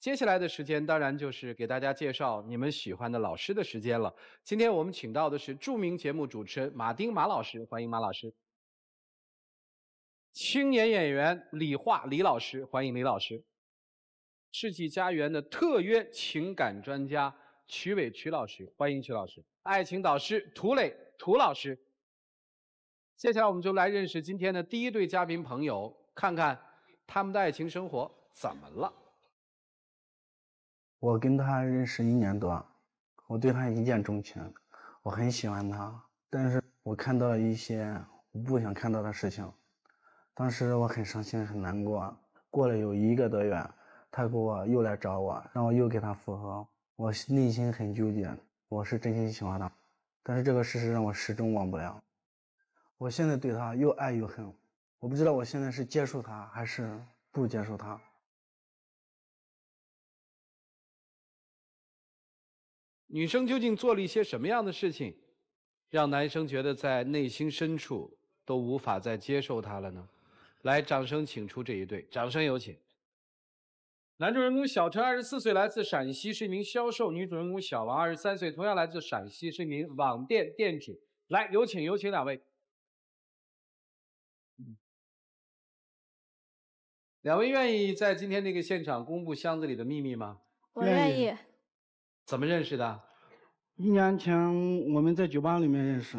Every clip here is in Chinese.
接下来的时间当然就是给大家介绍你们喜欢的老师的时间了。今天我们请到的是著名节目主持人马丁马老师，欢迎马老师；青年演员李化李老师，欢迎李老师；世纪佳缘的特约情感专家曲伟曲老师，欢迎曲老师；爱情导师涂磊涂老师。接下来我们就来认识今天的第一对嘉宾朋友，看看他们的爱情生活怎么了。我跟他认识一年多，我对她一见钟情，我很喜欢她，但是我看到了一些我不想看到的事情，当时我很伤心很难过。过了有一个多月，她给我又来找我，让我又给她复合，我内心很纠结，我是真心喜欢她，但是这个事实让我始终忘不了。我现在对她又爱又恨，我不知道我现在是接受她还是不接受她。女生究竟做了一些什么样的事情，让男生觉得在内心深处都无法再接受她了呢？来，掌声请出这一对，掌声有请。男主人公小陈，二十四岁，来自陕西，是一名销售；女主人公小王，二十三岁，同样来自陕西，是一名网店店主。来，有请有请两位。两位愿意在今天这个现场公布箱子里的秘密吗？我愿意。怎么认识的？一年前我们在酒吧里面认识，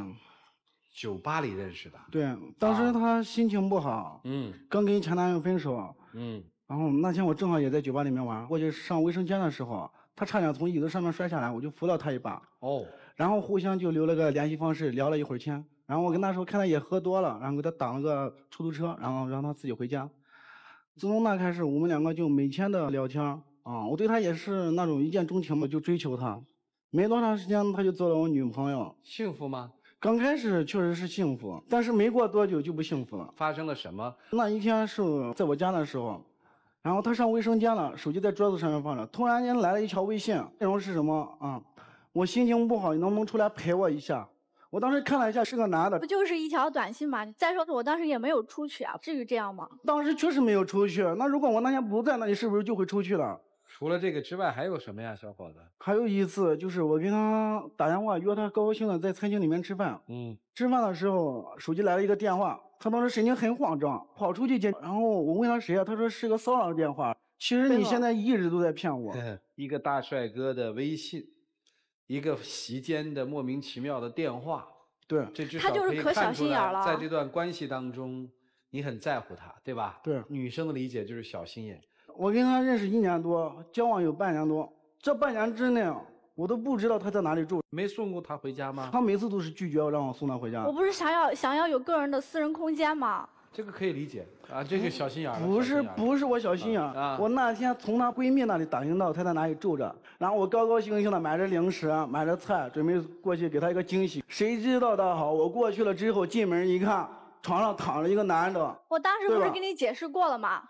酒吧里认识的。对，当时她心情不好，嗯，刚跟前男友分手，嗯，然后那天我正好也在酒吧里面玩，过去上卫生间的时候，她差点从椅子上面摔下来，我就扶了她一把，哦，然后互相就留了个联系方式，聊了一会儿天，然后我跟她说，看她也喝多了，然后给她挡了个出租车，然后让她自己回家。自从那开始，我们两个就每天的聊天。啊，我对她也是那种一见钟情嘛，就追求她，没多长时间她就做了我女朋友，幸福吗？刚开始确实是幸福，但是没过多久就不幸福了。发生了什么？那一天是在我家的时候，然后她上卫生间了，手机在桌子上面放着，突然间来了一条微信，内容是什么啊？我心情不好，你能不能出来陪我一下？我当时看了一下，是个男的，不就是一条短信嘛？再说我当时也没有出去啊，至于这样吗？当时确实没有出去，那如果我那天不在，那你是不是就会出去了？除了这个之外还有什么呀，小伙子？还有一次就是我跟他打电话约他，高高兴的在餐厅里面吃饭。嗯，吃饭的时候手机来了一个电话，他当时神情很慌张，跑出去接。然后我问他谁呀？他说是个骚扰的电话。其实你现在一直都在骗我。对，一个大帅哥的微信，一个席间的莫名其妙的电话。对，这至少可以看出来，在这段关系当中，你很在乎他，对吧？对，女生的理解就是小心眼。我跟他认识一年多，交往有半年多。这半年之内，我都不知道他在哪里住，没送过他回家吗？他每次都是拒绝让我送他回家。我不是想要想要有个人的私人空间吗？这个可以理解啊，这个小心眼儿。不是不是我小心眼儿啊，我那天从她闺蜜那里打听到她在哪里住着，然后我高高兴兴的买着零食，买着菜，准备过去给她一个惊喜。谁知道倒好，我过去了之后，进门一看，床上躺着一个男的。我当时不是跟你解释过了吗？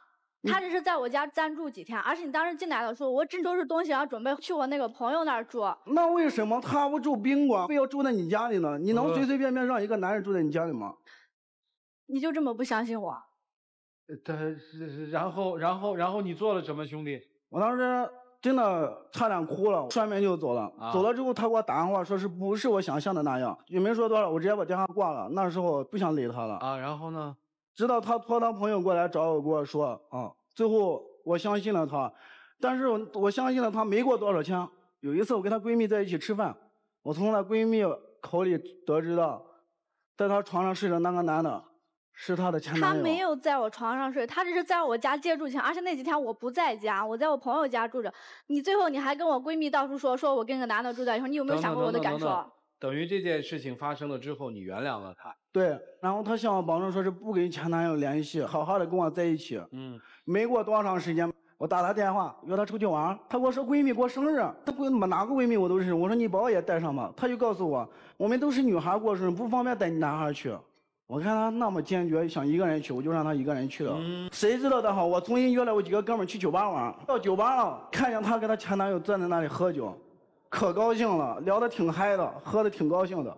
他只是在我家暂住几天，而且你当时进来的时候，我正收拾东西，然后准备去我那个朋友那儿住。那为什么他不住宾馆，非要住在你家里呢？你能随随便便让一个男人住在你家里吗？你就这么不相信我？他，然后，然后，然后你做了什么，兄弟？我当时真的差点哭了，摔门就走了。走了之后，他给我打电话，说是不是我想象的那样，也没说多少，我直接把电话挂了。那时候不想理他了。啊，然后呢？直到他托他朋友过来找我，跟我说啊，最后我相信了他，但是我相信了他没过多少天，有一次我跟她闺蜜在一起吃饭，我从她闺蜜口里得知到，在她床上睡的那个男的，是她的前男友。她没有在我床上睡，她这是在我家借住钱，而且那几天我不在家，我在我朋友家住着。你最后你还跟我闺蜜到处说说我跟个男的住在一块，你有没有想过我的感受？等于这件事情发生了之后，你原谅了他。对，然后她向我保证说是不跟前男友联系，好好的跟我在一起。嗯。没过多长时间，我打她电话约她出去玩，她跟我说闺蜜过生日，她闺哪个闺蜜我都认识。我说你把我也带上吧，她就告诉我我们都是女孩过生日，不方便带你男孩去。我看她那么坚决想一个人去，我就让她一个人去了。嗯。谁知道的好，我重新约了我几个哥们去酒吧玩，到酒吧了看见她跟她前男友站在那里喝酒。可高兴了，聊得挺嗨的，喝得挺高兴的。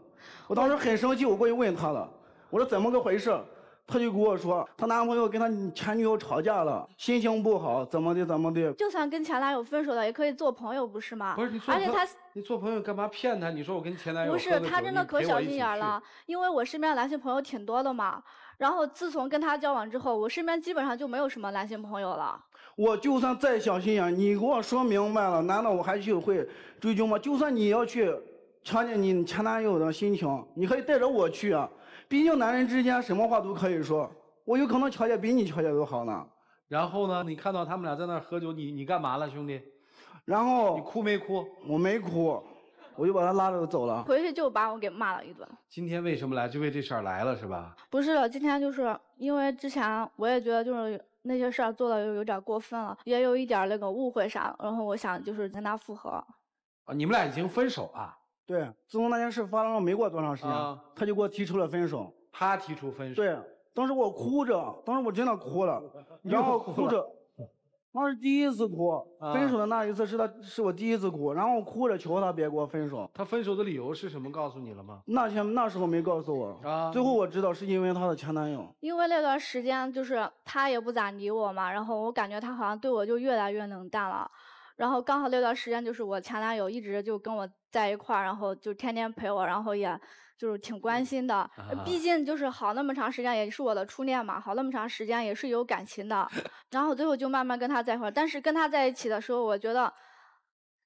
我当时很生气，我过去问她了，我说怎么个回事？她就跟我说，她男朋友跟她前女友吵架了，心情不好，怎么的怎么的。就算跟前男友分手了，也可以做朋友，不是吗？不是而且他你做朋友干嘛骗他？你说我跟前男友不是他真的可小心眼了，因为我身边男性朋友挺多的嘛。然后自从跟他交往之后，我身边基本上就没有什么男性朋友了。我就算再小心眼，你给我说明白了，难道我还去会追究吗？就算你要去强奸你前男友的心情，你可以带着我去啊。毕竟男人之间什么话都可以说，我有可能条件比你条件都好呢。然后呢，你看到他们俩在那喝酒，你你干嘛了，兄弟？然后你哭没哭？我没哭，我就把他拉着走了。回去就把我给骂了一顿。今天为什么来？就为这事儿来了是吧？不是今天就是因为之前我也觉得就是。那些事儿做的有有点过分了，也有一点那个误会啥然后我想就是跟他复合。啊，你们俩已经分手啊？对，自从那件事发生了没过多长时间，他就给我提出了分手。他提出分手？对，当时我哭着，当时我真的哭了，然后哭着。那是第一次哭，分手的那一次是他是我第一次哭，然后我哭着求他别给我分手。他分手的理由是什么？告诉你了吗？那天那时候没告诉我啊。最后我知道是因为他的前男友，因为那段时间就是他也不咋理我嘛，然后我感觉他好像对我就越来越冷淡了。然后刚好那段时间就是我前男友一直就跟我在一块儿，然后就天天陪我，然后也就是挺关心的。毕竟就是好那么长时间，也是我的初恋嘛，好那么长时间也是有感情的。然后最后就慢慢跟他在一块儿，但是跟他在一起的时候，我觉得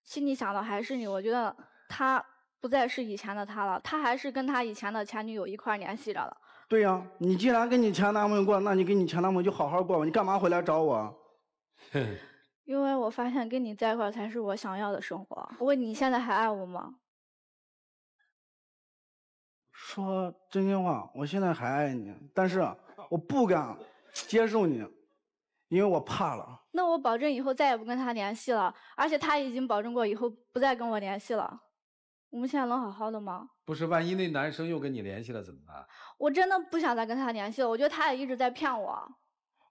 心里想的还是你。我觉得他不再是以前的他了，他还是跟他以前的前女友一块儿联系着了。对呀，你既然跟你前男朋友过，那你跟你前男朋友就好好过吧，你干嘛回来找我？哼。因为我发现跟你在一块才是我想要的生活。不过你现在还爱我吗？说真心话，我现在还爱你，但是我不敢接受你，因为我怕了。那我保证以后再也不跟他联系了，而且他已经保证过以后不再跟我联系了。我们现在能好好的吗？不是，万一那男生又跟你联系了怎么办？我真的不想再跟他联系了，我觉得他也一直在骗我。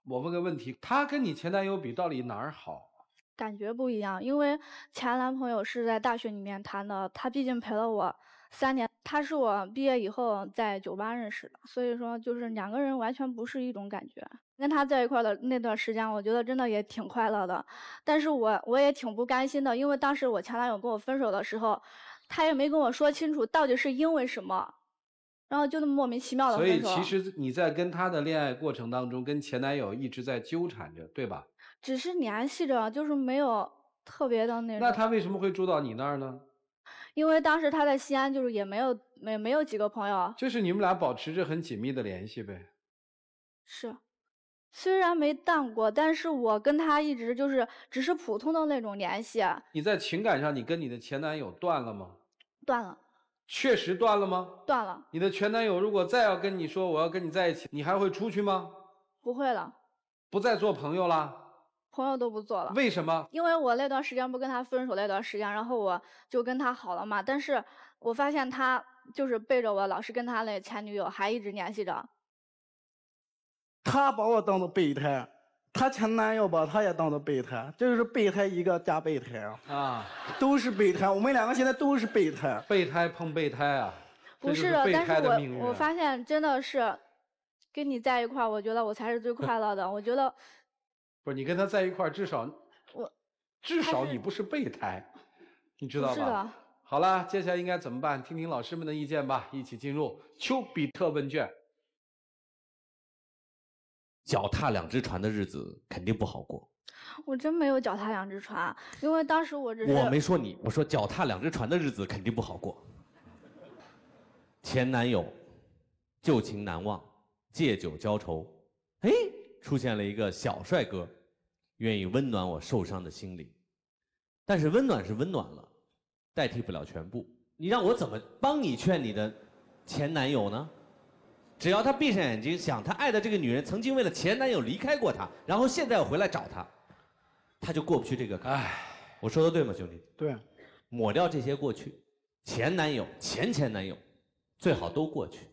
我问个问题，他跟你前男友比到底哪儿好？感觉不一样，因为前男朋友是在大学里面谈的，他毕竟陪了我三年，他是我毕业以后在酒吧认识的，所以说就是两个人完全不是一种感觉。跟他在一块的那段时间，我觉得真的也挺快乐的，但是我我也挺不甘心的，因为当时我前男友跟我分手的时候，他也没跟我说清楚到底是因为什么。然后就那么莫名其妙的分手。所以其实你在跟他的恋爱过程当中，跟前男友一直在纠缠着，对吧？只是联系着，就是没有特别的那种。那他为什么会住到你那儿呢？因为当时他在西安，就是也没有没没有几个朋友。就是你们俩保持着很紧密的联系呗。是，虽然没淡过，但是我跟他一直就是只是普通的那种联系。你在情感上，你跟你的前男友断了吗？断了。确实断了吗？断了。你的前男友如果再要跟你说我要跟你在一起，你还会出去吗？不会了，不再做朋友了。朋友都不做了？为什么？因为我那段时间不跟他分手那段时间，然后我就跟他好了嘛。但是我发现他就是背着我，老是跟他那前女友还一直联系着。他把我当做备胎。她前男友把她也当做备胎，这就是备胎一个加备胎啊，啊，都是备胎，我们两个现在都是备胎，备胎碰备胎啊，不是的，但是我我发现真的是，跟你在一块儿，我觉得我才是最快乐的，我觉得，不是你跟他在一块儿，至少我，至少你不是备胎，你知道吧？好了，接下来应该怎么办？听听老师们的意见吧，一起进入丘比特问卷。脚踏两只船的日子肯定不好过，我真没有脚踏两只船，因为当时我这我没说你，我说脚踏两只船的日子肯定不好过。前男友旧情难忘，借酒浇愁，哎，出现了一个小帅哥，愿意温暖我受伤的心灵，但是温暖是温暖了，代替不了全部。你让我怎么帮你劝你的前男友呢？只要他闭上眼睛想，他爱的这个女人曾经为了前男友离开过他，然后现在又回来找他，他就过不去这个坎。我说的对吗，兄弟？对，抹掉这些过去，前男友、前前男友，最好都过去，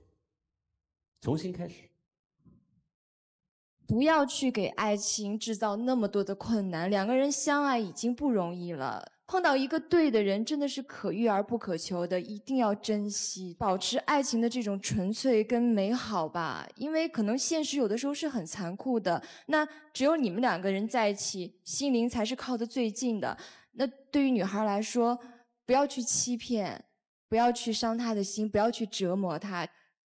重新开始。不要去给爱情制造那么多的困难，两个人相爱已经不容易了。碰到一个对的人，真的是可遇而不可求的，一定要珍惜，保持爱情的这种纯粹跟美好吧。因为可能现实有的时候是很残酷的，那只有你们两个人在一起，心灵才是靠得最近的。那对于女孩来说，不要去欺骗，不要去伤她的心，不要去折磨她。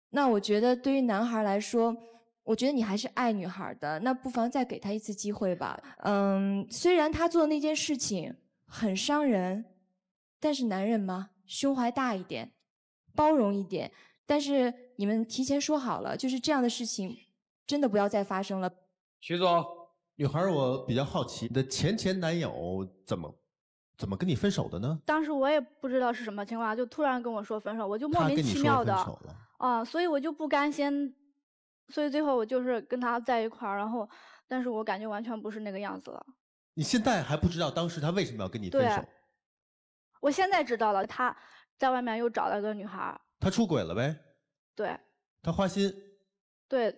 那我觉得对于男孩来说，我觉得你还是爱女孩的，那不妨再给他一次机会吧。嗯，虽然他做的那件事情。很伤人，但是男人嘛，胸怀大一点，包容一点。但是你们提前说好了，就是这样的事情，真的不要再发生了。徐总，女孩，我比较好奇，你的前前男友怎么怎么跟你分手的呢？当时我也不知道是什么情况，就突然跟我说分手，我就莫名其妙的啊，所以我就不甘心，所以最后我就是跟他在一块儿，然后，但是我感觉完全不是那个样子了。你现在还不知道当时他为什么要跟你分手？我现在知道了，他在外面又找了个女孩。他出轨了呗？对。他花心。对。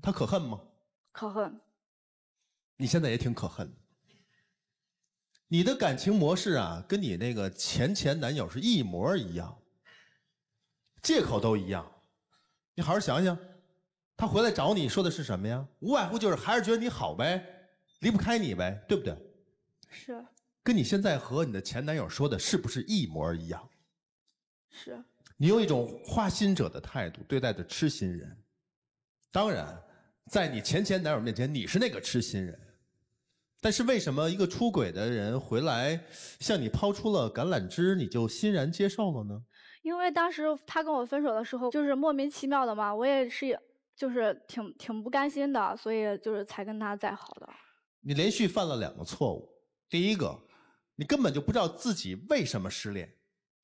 他可恨吗？可恨。你现在也挺可恨。你的感情模式啊，跟你那个前前男友是一模一样，借口都一样。你好好想想，他回来找你说的是什么呀？无外乎就是还是觉得你好呗。离不开你呗，对不对？是，跟你现在和你的前男友说的是不是一模一样？是。你用一种花心者的态度对待着痴心人，当然，在你前前男友面前你是那个痴心人，但是为什么一个出轨的人回来向你抛出了橄榄枝，你就欣然接受了呢？因为当时他跟我分手的时候就是莫名其妙的嘛，我也是，就是挺挺不甘心的，所以就是才跟他再好的。你连续犯了两个错误，第一个，你根本就不知道自己为什么失恋；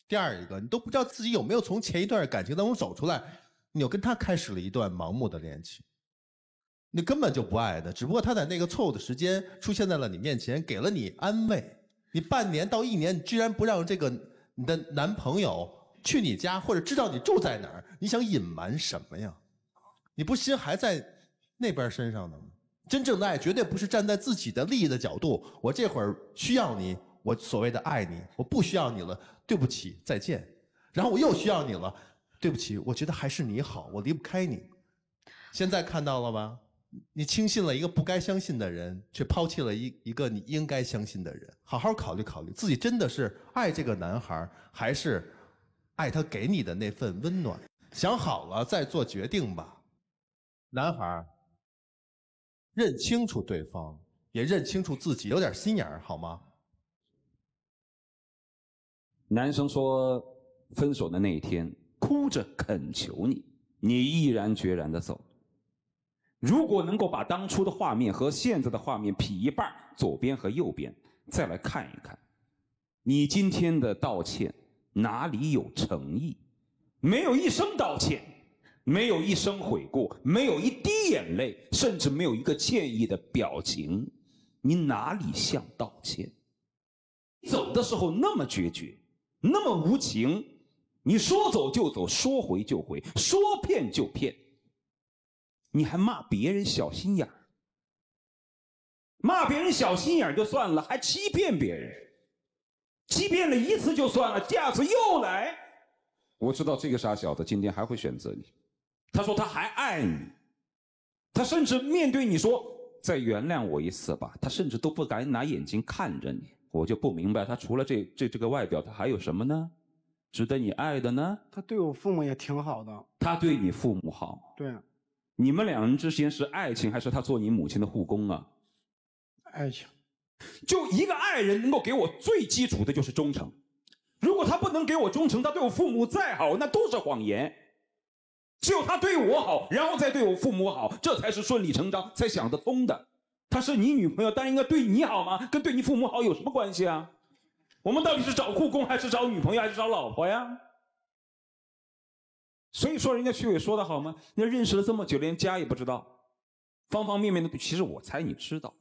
第二一个，你都不知道自己有没有从前一段感情当中走出来，你又跟他开始了一段盲目的恋情。你根本就不爱他，只不过他在那个错误的时间出现在了你面前，给了你安慰。你半年到一年，你居然不让这个你的男朋友去你家，或者知道你住在哪儿？你想隐瞒什么呀？你不心还在那边身上呢吗？真正的爱绝对不是站在自己的利益的角度。我这会儿需要你，我所谓的爱你，我不需要你了，对不起，再见。然后我又需要你了，对不起，我觉得还是你好，我离不开你。现在看到了吧？你轻信了一个不该相信的人，却抛弃了一一个你应该相信的人。好好考虑考虑，自己真的是爱这个男孩，还是爱他给你的那份温暖？想好了再做决定吧，男孩。认清楚对方，也认清楚自己，有点心眼儿好吗？男生说，分手的那一天，哭着恳求你，你毅然决然的走。如果能够把当初的画面和现在的画面劈一半，左边和右边，再来看一看，你今天的道歉哪里有诚意？没有一声道歉。没有一声悔过，没有一滴眼泪，甚至没有一个歉意的表情，你哪里像道歉？走的时候那么决绝，那么无情，你说走就走，说回就回，说骗就骗，你还骂别人小心眼儿，骂别人小心眼儿就算了，还欺骗别人，欺骗了一次就算了，下次又来。我知道这个傻小子今天还会选择你。他说他还爱你，他甚至面对你说再原谅我一次吧，他甚至都不敢拿眼睛看着你。我就不明白，他除了这这这个外表，他还有什么呢？值得你爱的呢？他对我父母也挺好的。他对你父母好？对。你们两人之间是爱情还是他做你母亲的护工啊？爱情。就一个爱人能够给我最基础的就是忠诚。如果他不能给我忠诚，他对我父母再好，那都是谎言。只有他对我好，然后再对我父母好，这才是顺理成章，才想得通的。他是你女朋友，但应该对你好吗？跟对你父母好有什么关系啊？我们到底是找护工还是找女朋友还是找老婆呀？所以说，人家曲伟说的好吗？人家认识了这么久，连家也不知道，方方面面的。其实我猜你知道，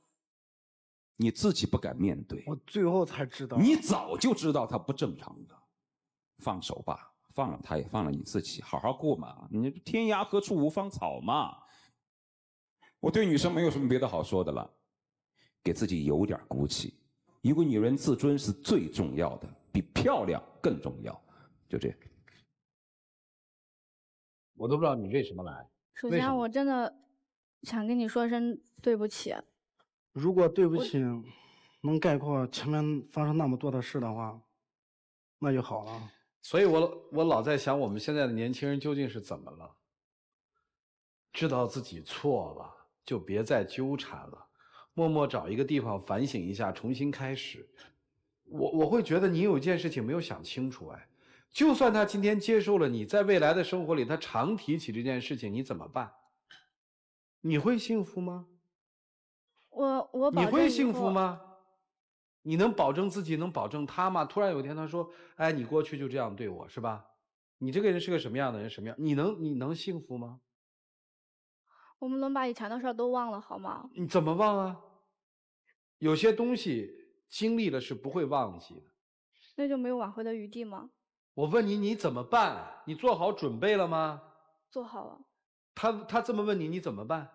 你自己不敢面对。我最后才知道，你早就知道他不正常的，放手吧。放了他，也放了你自己，好好过嘛！你天涯何处无芳草嘛！我对女生没有什么别的好说的了，给自己有点骨气，一个女人自尊是最重要的，比漂亮更重要，就这。样，我都不知道你为什么来。首先，我真的想跟你说声对不起。如果对不起能概括前面发生那么多的事的话，那就好了。所以，我我老在想，我们现在的年轻人究竟是怎么了？知道自己错了，就别再纠缠了，默默找一个地方反省一下，重新开始。我我会觉得你有件事情没有想清楚哎，就算他今天接受了你，在未来的生活里，他常提起这件事情，你怎么办？你会幸福吗？我我你会幸福吗？你能保证自己能保证他吗？突然有一天，他说：“哎，你过去就这样对我，是吧？你这个人是个什么样的人？什么样？你能你能幸福吗？我们能把以前的事儿都忘了好吗？你怎么忘啊？有些东西经历了是不会忘记的，那就没有挽回的余地吗？我问你，你怎么办？你做好准备了吗？做好了。他他这么问你，你怎么办？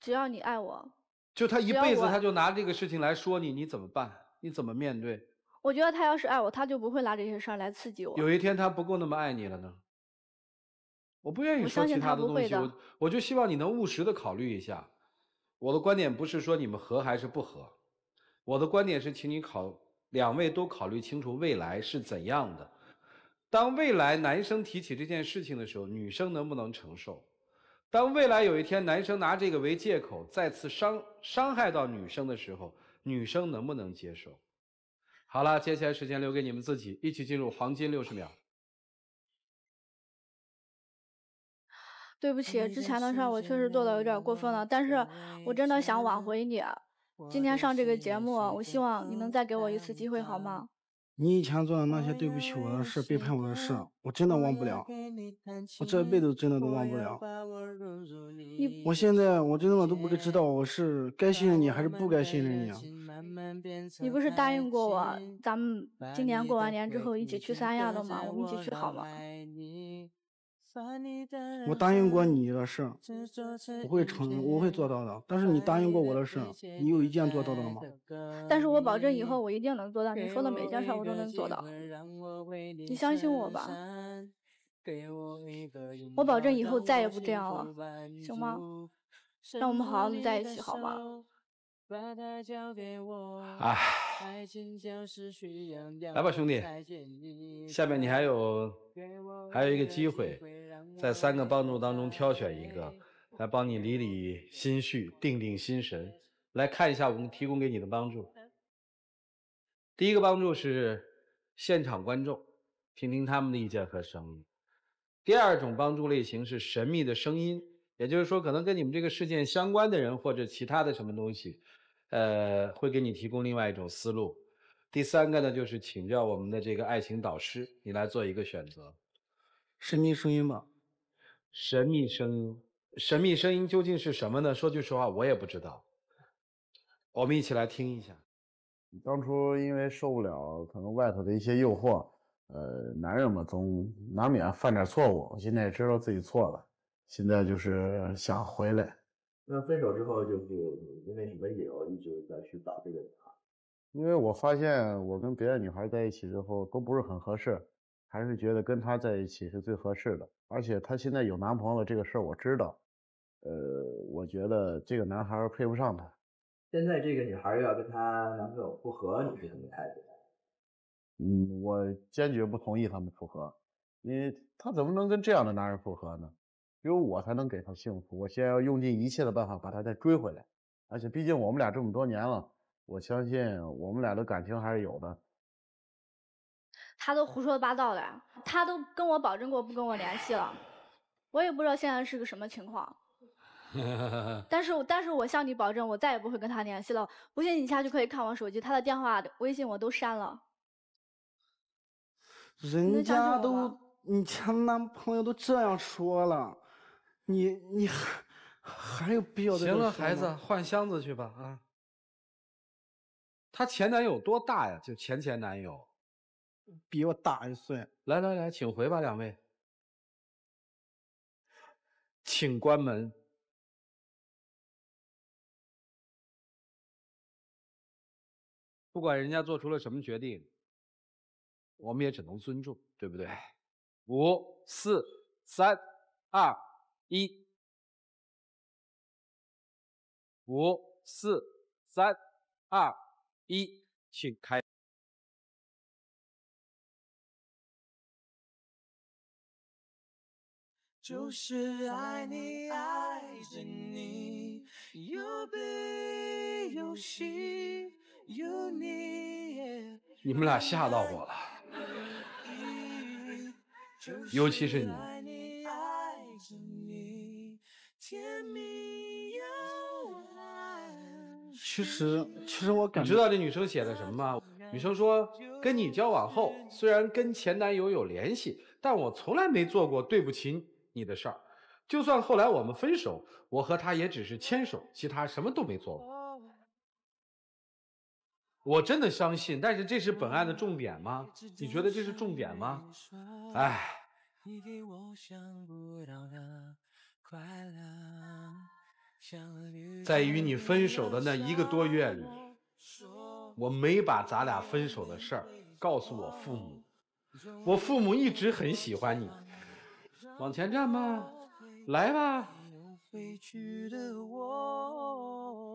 只要你爱我。”就他一辈子，他就拿这个事情来说你，你怎么办？你怎么面对？我觉得他要是爱我，他就不会拿这些事儿来刺激我。有一天他不够那么爱你了呢？我不愿意说其他的东西，我我就希望你能务实的考虑一下。我的观点不是说你们合还是不合，我的观点是，请你考两位都考虑清楚未来是怎样的。当未来男生提起这件事情的时候，女生能不能承受？当未来有一天男生拿这个为借口再次伤伤害到女生的时候，女生能不能接受？好了，接下来时间留给你们自己，一起进入黄金六十秒。对不起，之前的事我确实做的有点过分了，但是我真的想挽回你。今天上这个节目，我希望你能再给我一次机会，好吗？你以前做的那些对不起我的事、背叛我的事，我真的忘不了。我这辈子真的都忘不了。你，我现在我真的都不知道我是该信任你还是不该信任你。你不是答应过我，咱们今年过完年之后一起去三亚的吗？我们一起去好吗？我答应过你的事，我会承，我会做到的。但是你答应过我的事，你有一件做到的了吗？但是我保证以后我一定能做到你说的每件事，我都能做到。你相信我吧。我保证以后再也不这样了，行吗？让我们好好的在一起，好吗？把它交给我。来吧，兄弟。下面你还有还有一个机会，在三个帮助当中挑选一个，来帮你理理心绪，定定心神。来看一下我们提供给你的帮助。第一个帮助是现场观众，听听他们的意见和声音。第二种帮助类型是神秘的声音。也就是说，可能跟你们这个事件相关的人或者其他的什么东西，呃，会给你提供另外一种思路。第三个呢，就是请教我们的这个爱情导师，你来做一个选择。神秘声音吗？神秘声音，神秘声音究竟是什么呢？说句实话，我也不知道。我们一起来听一下。当初因为受不了可能外头的一些诱惑，呃，男人嘛总难免犯点错误。我现在也知道自己错了。现在就是想回来。那分手之后，就是因为什么理由一直在去找这个女孩？因为我发现我跟别的女孩在一起之后都不是很合适，还是觉得跟她在一起是最合适的。而且她现在有男朋友了，这个事儿我知道。呃，我觉得这个男孩配不上她。现在这个女孩要跟她男朋友复合，你是什么态度？嗯，我坚决不同意他们复合。因为她怎么能跟这样的男人复合呢？只有我才能给他幸福。我现在要用尽一切的办法把他再追回来。而且，毕竟我们俩这么多年了，我相信我们俩的感情还是有的。他都胡说八道了，他都跟我保证过不跟我联系了，我也不知道现在是个什么情况。但是，但是我向你保证，我再也不会跟他联系了。不信，你下去可以看我手机，他的电话、微信我都删了。人家都，你前男朋友都这样说了。你你 还有必要？行了，孩子，换箱子去吧啊。他前男友多大呀？就前前男友，比我大一岁。来来来，请回吧，两位，请关门。不管人家做出了什么决定，我们也只能尊重，对不对？五四三二。一、五、四、三、二、一，请开。就是爱你，爱着你，有悲有喜，有你。你们俩吓到我了，尤其是你。其实，其实我感你知道这女生写的什么吗？女生说，跟你交往后，虽然跟前男友有联系，但我从来没做过对不起你的事儿。就算后来我们分手，我和他也只是牵手，其他什么都没做过。我真的相信，但是这是本案的重点吗？你觉得这是重点吗？哎。在与你分手的那一个多月里，我没把咱俩分手的事儿告诉我父母。我父母一直很喜欢你。往前站吧，来吧。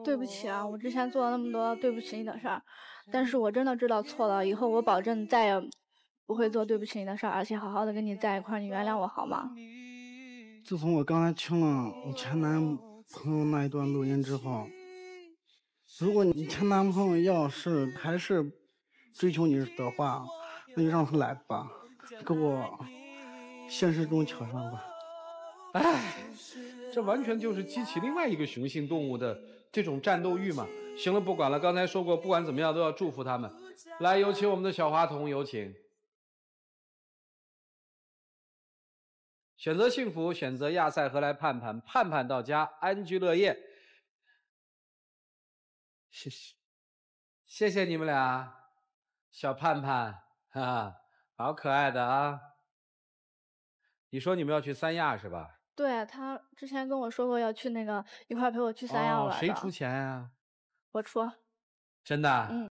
对不起啊，我之前做了那么多对不起你的事儿，但是我真的知道错了。以后我保证再也不会做对不起你的事儿，而且好好的跟你在一块儿，你原谅我好吗？自从我刚才听了你前男朋友那一段录音之后，如果你前男朋友要是还是追求你的话，那就让他来吧，跟我现实中瞧上吧。哎，这完全就是激起另外一个雄性动物的这种战斗欲嘛。行了，不管了，刚才说过，不管怎么样都要祝福他们。来，有请我们的小花童，有请。选择幸福，选择亚赛和来盼盼盼盼到家安居乐业。谢谢，谢谢你们俩，小盼盼，哈哈，好可爱的啊！你说你们要去三亚是吧？对他之前跟我说过要去那个一块陪我去三亚玩谁出钱呀？我出。真的？嗯。